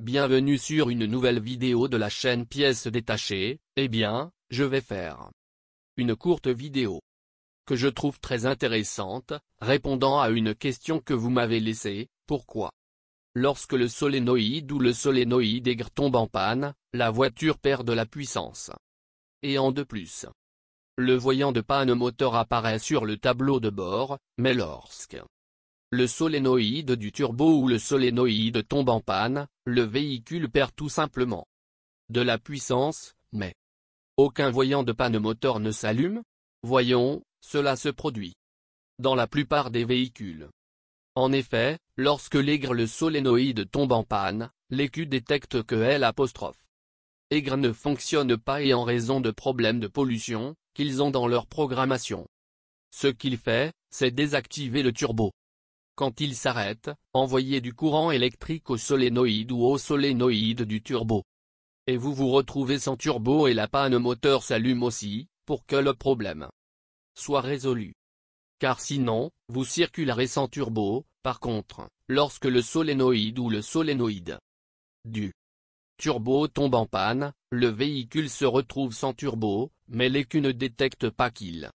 Bienvenue sur une nouvelle vidéo de la chaîne pièces détachées, eh bien, je vais faire une courte vidéo que je trouve très intéressante, répondant à une question que vous m'avez laissée, pourquoi Lorsque le solénoïde ou le solénoïde aigre tombe en panne, la voiture perd de la puissance. Et en de plus. Le voyant de panne moteur apparaît sur le tableau de bord, mais lorsque le solénoïde du turbo ou le solénoïde tombe en panne, le véhicule perd tout simplement de la puissance, mais aucun voyant de panne moteur ne s'allume Voyons, cela se produit dans la plupart des véhicules. En effet, lorsque l'aigre le solénoïde tombe en panne, l'écu détecte que L' ne fonctionne pas et en raison de problèmes de pollution, qu'ils ont dans leur programmation. Ce qu'il fait, c'est désactiver le turbo quand il s'arrête, envoyez du courant électrique au solénoïde ou au solénoïde du turbo. Et vous vous retrouvez sans turbo et la panne moteur s'allume aussi, pour que le problème soit résolu. Car sinon, vous circulerez sans turbo, par contre, lorsque le solénoïde ou le solénoïde du turbo tombe en panne, le véhicule se retrouve sans turbo, mais l'écu ne détecte pas qu'il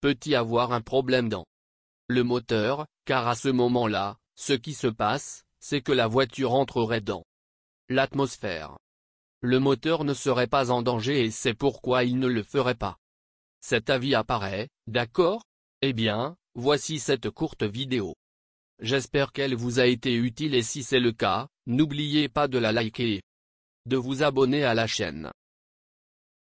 peut y avoir un problème dans le moteur, car à ce moment-là, ce qui se passe, c'est que la voiture entrerait dans l'atmosphère. Le moteur ne serait pas en danger et c'est pourquoi il ne le ferait pas. Cet avis apparaît, d'accord Eh bien, voici cette courte vidéo. J'espère qu'elle vous a été utile et si c'est le cas, n'oubliez pas de la liker de vous abonner à la chaîne.